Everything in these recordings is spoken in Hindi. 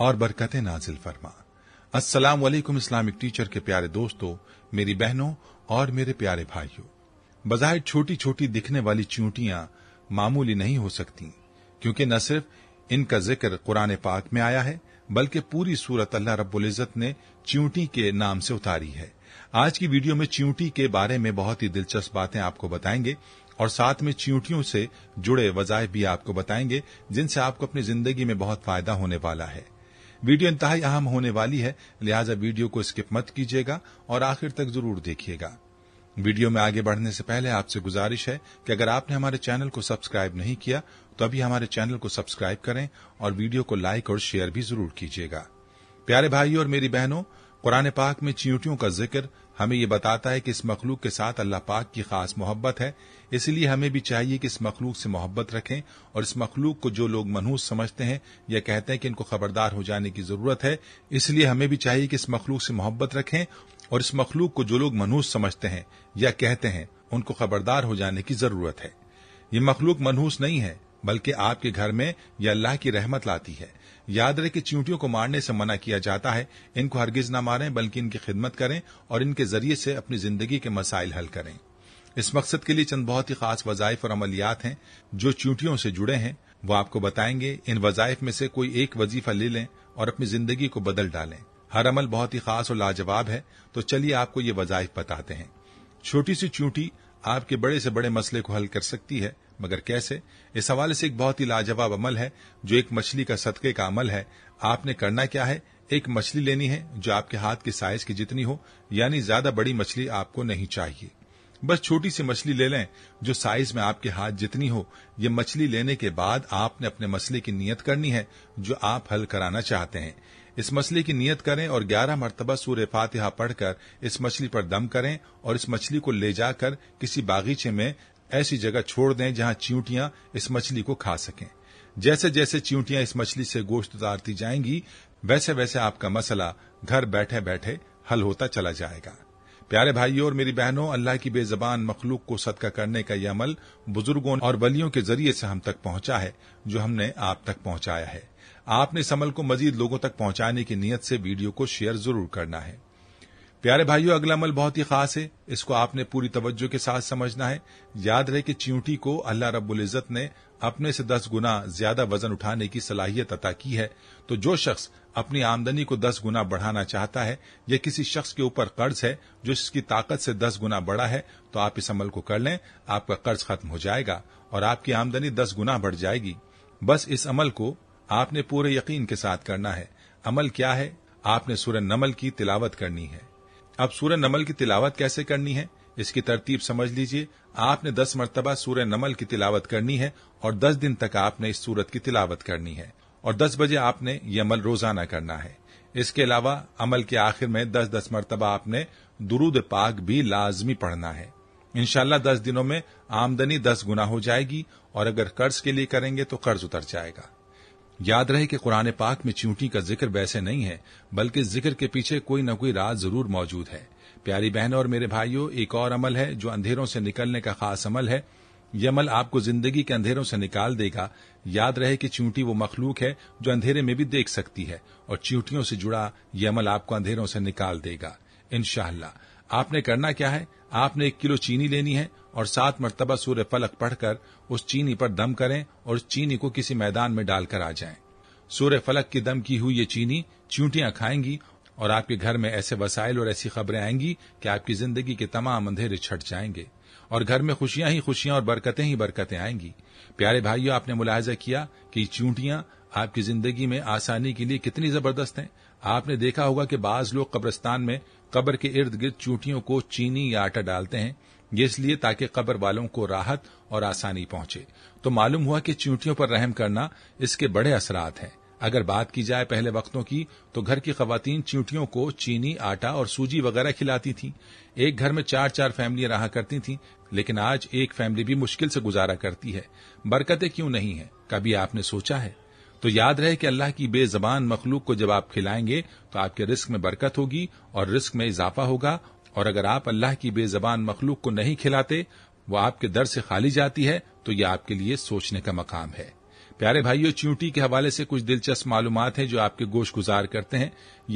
और बरकतें नाजिल फरमा अस्सलाम वालेकुम इस्लामिक टीचर के प्यारे दोस्तों मेरी बहनों और मेरे प्यारे भाइयों बजाय छोटी छोटी दिखने वाली चूंटियां मामूली नहीं हो सकती क्योंकि न सिर्फ इनका जिक्र कुरान पाक में आया है बल्कि पूरी सूरत अल्लाह रब्बुल इज़्ज़त ने च्यूटी के नाम से उतारी है आज की वीडियो में च्यूटी के बारे में बहुत ही दिलचस्प बातें आपको बताएंगे और साथ में च्यूटियों से जुड़े वजाय भी आपको बताएंगे जिनसे आपको अपनी जिंदगी में बहुत फायदा होने वाला है वीडियो इंतहा अहम होने वाली है लिहाजा वीडियो को स्किप मत कीजिएगा और आखिर तक जरूर देखिएगा वीडियो में आगे बढ़ने से पहले आपसे गुजारिश है कि अगर आपने हमारे चैनल को सब्सक्राइब नहीं किया तो अभी हमारे चैनल को सब्सक्राइब करें और वीडियो को लाइक और शेयर भी जरूर कीजिएगा प्यारे भाइयों और मेरी बहनों कुरान पाक में चींटियों का जिक्र हमें ये बताता है कि इस मखलूक के साथ अल्लाह पाक की खास मोहब्बत है इसलिए हमें भी चाहिए कि इस मखलूक से मोहब्बत रखें और इस मखलूक को जो लोग मनहूस समझते हैं या कहते हैं कि इनको खबरदार हो जाने की ज़रूरत है इसलिए हमें भी चाहिए कि इस मखलूक से मोहब्बत रखें और इस मखलूक को जो लोग मनहूस समझते हैं या कहते हैं उनको खबरदार हो जाने की ज़रूरत है ये मखलूक मनहूस नहीं है बल्कि आपके घर में यह अल्लाह की रहमत लाती है याद रहे कि चींटियों को मारने से मना किया जाता है इनको हरगिज ना मारें बल्कि इनकी खिदमत करें और इनके जरिए से अपनी जिंदगी के मसाइल हल करें इस मकसद के लिए चंद बहुत ही खास वजायफ और अमलियात हैं जो चींटियों से जुड़े हैं वो आपको बताएंगे इन वजायफ में से कोई एक वजीफा ले लें और अपनी जिंदगी को बदल डालें हर अमल बहुत ही खास और लाजवाब है तो चलिए आपको ये वजायफ बताते हैं छोटी सी चूंटी आपके बड़े से बड़े मसले को हल कर सकती है मगर कैसे इस हवाले से एक बहुत ही लाजवाब अमल है जो एक मछली का सदके का अमल है आपने करना क्या है एक मछली लेनी है जो आपके हाथ की साइज की जितनी हो यानी ज्यादा बड़ी मछली आपको नहीं चाहिए बस छोटी सी मछली ले लें जो साइज में आपके हाथ जितनी हो ये मछली लेने के बाद आपने अपने मसले की नियत करनी है जो आप हल कराना चाहते हैं इस मछली की नियत करें और 11 मरतबा सूर्य फातिहा पढ़कर इस मछली पर दम करें और इस मछली को ले जाकर किसी बागीचे में ऐसी जगह छोड़ दें जहां चींटियां इस मछली को खा सकें जैसे जैसे चींटियां इस मछली से गोश्त उतारती जाएंगी वैसे वैसे आपका मसला घर बैठे बैठे हल होता चला जाएगा प्यारे भाइयों और मेरी बहनों अल्लाह की बेजबान मखलूक को सदका करने का यह अमल बुजुर्गों और बलियों के जरिए से हम तक पहुंचा है जो हमने आप तक पहुंचाया है आपने इस अमल को मजीद लोगों तक पहुंचाने की नीयत से वीडियो को शेयर जरूर करना है प्यारे भाइयों अगला अमल बहुत ही खास है इसको आपने पूरी तवज्जो के साथ समझना है याद रहे कि चींटी को अल्लाह रब्बुल इज़्ज़त ने अपने से दस गुना ज्यादा वजन उठाने की सलाहियत अता की है तो जो शख्स अपनी आमदनी को दस गुना बढ़ाना चाहता है या किसी शख्स के ऊपर कर्ज है जो इसकी ताकत से दस गुना बड़ा है तो आप इस अमल को कर लें आपका कर्ज खत्म हो जाएगा और आपकी आमदनी दस गुना बढ़ जाएगी बस इस अमल को आपने पूरे यकीन के साथ करना है अमल क्या है आपने सूर्य नमल की तिलावत करनी है अब सूर्य नमल की तिलावत कैसे करनी है इसकी तरतीब समझ लीजिए आपने दस मरतबा सूर्य नमल की तिलावत करनी है और दस दिन तक आपने इस सूरत की तिलावत करनी है और दस बजे आपने ये अमल रोजाना करना है इसके अलावा अमल के आखिर में दस दस मरतबा आपने दुरूद पाक भी लाजमी पढ़ना है इनशाला दस दिनों में आमदनी दस गुना हो जाएगी और अगर कर्ज के लिए करेंगे तो कर्ज उतर जाएगा याद रहे कि कुरान पाक में चींटी का जिक्र वैसे नहीं है बल्कि जिक्र के पीछे कोई न कोई राज जरूर मौजूद है प्यारी बहनों और मेरे भाइयों एक और अमल है जो अंधेरों से निकलने का खास अमल है यह अमल आपको जिंदगी के अंधेरों से निकाल देगा याद रहे कि चींटी वो मखलूक है जो अंधेरे में भी देख सकती है और चींटियों से जुड़ा यह अमल आपको अंधेरों से निकाल देगा इनशाला आपने करना क्या है आपने एक किलो चीनी लेनी है और सात मरतबा सूर्य फलक पढ़कर उस चीनी पर दम करें और चीनी को किसी मैदान में डालकर आ जाएं। सूर्य फलक की दम की हुई ये चीनी चूंटियां खाएंगी और आपके घर में ऐसे वसाइल और ऐसी खबरें आएंगी कि आपकी जिंदगी के तमाम अंधेरे छट जाएंगे और घर में खुशियां ही खुशियां और बरकतें ही बरकतें आएंगी प्यारे भाइयों आपने मुलाहजा किया कि चूंटियां आपकी जिंदगी में आसानी के लिए कितनी जबरदस्त हैं आपने देखा होगा कि बाज लोग कब्रस्तान में कब्र के इर्द गिर्द चूटियों को चीनी या आटा डालते हैं इसलिए ताकि कब्र वालों को राहत और आसानी पहुंचे तो मालूम हुआ कि चींटियों पर रहम करना इसके बड़े असरात हैं अगर बात की जाए पहले वक्तों की तो घर की खातन चींटियों को चीनी आटा और सूजी वगैरह खिलाती थीं एक घर में चार चार फैमिली रहा करती थीं लेकिन आज एक फैमिली भी मुश्किल से गुजारा करती है बरकतें क्यों नहीं है कभी आपने सोचा है तो याद रहे कि अल्लाह की बेजबान मखलूक को जब आप खिलाएंगे तो आपके रिस्क में बरकत होगी और रिस्क में इजाफा होगा और अगर आप अल्लाह की बेजबान मखलूक को नहीं खिलाते वो आपके दर से खाली जाती है तो यह आपके लिए सोचने का मकाम है प्यारे भाइयों च्यूटी के हवाले से कुछ दिलचस्प मालूम हैं जो आपके गोश गुजार करते हैं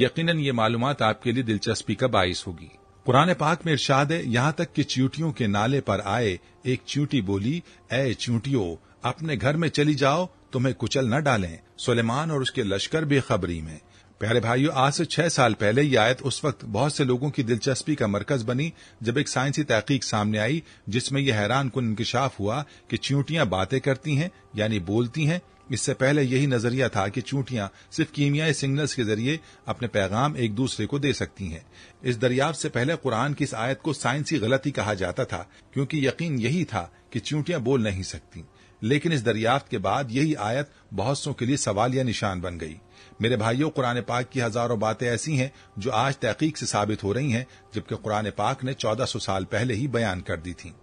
यकीन ये मालूम आपके लिए दिलचस्पी का बायस होगी कुरान पाक में इर्शाद है यहाँ तक कि च्यूटियों के नाले पर आए एक च्यूटी बोली ए च्यूटियो अपने घर में चली जाओ तुम्हें कुचल न डालें सुलेमान और उसके लश्कर बेखबरी में प्यारे भाइयों आज से छह साल पहले यह आयत उस वक्त बहुत से लोगों की दिलचस्पी का मरकज बनी जब एक साइंसी तहकीक सामने आई जिसमें यह हैरान कन इंकशाफ हुआ कि चूंटियां बातें करती हैं यानी बोलती हैं इससे पहले यही नजरिया था कि चूंटियां सिर्फ कीमियाई सिग्नल्स के जरिए अपने पैगाम एक दूसरे को दे सकती हैं इस दरियाव से पहले कुरान की इस आयत को साइंसी गलती कहा जाता था क्योंकि यकीन यही था कि चूंटियां बोल नहीं सकती लेकिन इस दरियाफ्त के बाद यही आयत बहुत सो के लिए सवाल या निशान बन गई मेरे भाइयों कुरान पाक की हजारों बातें ऐसी हैं जो आज तहकीक से साबित हो रही हैं जबकि कुरान पाक ने चौदह सौ साल पहले ही बयान कर दी थी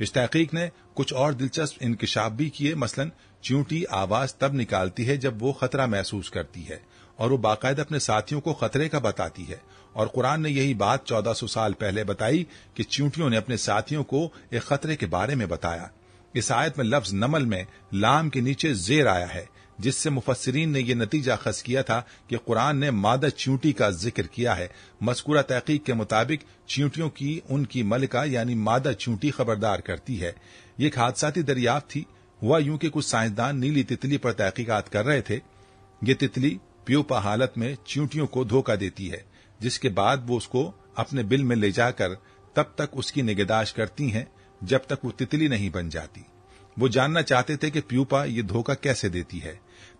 इस तहकीक ने कुछ और दिलचस्प इंकशाफ भी किए मसलन च्यूटी आवाज तब निकालती है जब वो खतरा महसूस करती है और वो बाकायदा अपने साथियों को खतरे का बताती है और कुरान ने यही बात 1400 साल पहले बताई कि च्यूटियों ने अपने साथियों को एक खतरे के बारे में बताया इस आयत में लफ्ज नमल में लाम के नीचे जेर आया है जिससे मुफसरीन ने यह नतीजा खस किया था कि कुरान ने मादा च्यूटी का जिक्र किया है मस्कूरा तहकीक के मुताबिक च्यूटियों की उनकी मलिका यानी मादा च्यूटी खबरदार करती है ये एक हादसाती दरियाफ्त थी हुआ यूं कि कुछ साइंसदान नीली तितली पर तहकीकत कर रहे थे ये तितली प्योपा हालत में च्यूटियों को धोखा देती है जिसके बाद वो उसको अपने बिल में ले जाकर तब तक उसकी निगहदाश करती हैं जब तक वो तितली नहीं बन जाती वो जानना चाहते थे कि प्यूपा ये धोखा कैसे देती है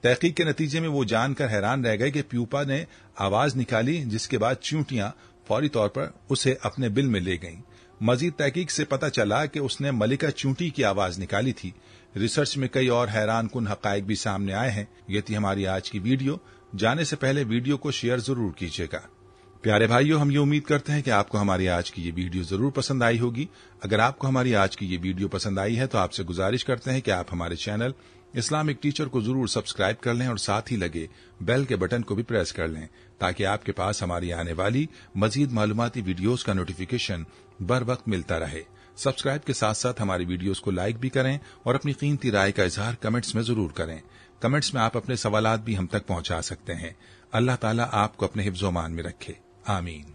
तहकीक के नतीजे में वो जानकर हैरान रह गए कि प्यूपा ने आवाज निकाली जिसके बाद चींटियां फौरी तौर पर उसे अपने बिल में ले गईं। मजीद तहकीक से पता चला कि उसने मलिका चूंटी की आवाज निकाली थी रिसर्च में कई और हैरान कन हक भी सामने आए हैं ये थी हमारी आज की वीडियो जाने से पहले वीडियो को शेयर जरूर कीजिएगा प्यारे भाइयों हम ये उम्मीद करते हैं कि आपको हमारी आज की ये वीडियो जरूर पसंद आई होगी अगर आपको हमारी आज की ये वीडियो पसंद आई है तो आपसे गुजारिश करते हैं कि आप हमारे चैनल इस्लामिक टीचर को जरूर सब्सक्राइब कर लें और साथ ही लगे बेल के बटन को भी प्रेस कर लें ताकि आपके पास हमारी आने वाली मजीद मालूमती वीडियोज का नोटिफिकेशन बर वक्त मिलता रहे सब्सक्राइब के साथ साथ हमारी वीडियोज को लाइक भी करें और अपनी कीमती राय का इजहार कमेंट्स में जरूर करें कमेंट्स में आप अपने सवाल भी हम तक पहुंचा सकते हैं अल्लाह ताला आपको अपने हिफ्जोमान में रखे Amin.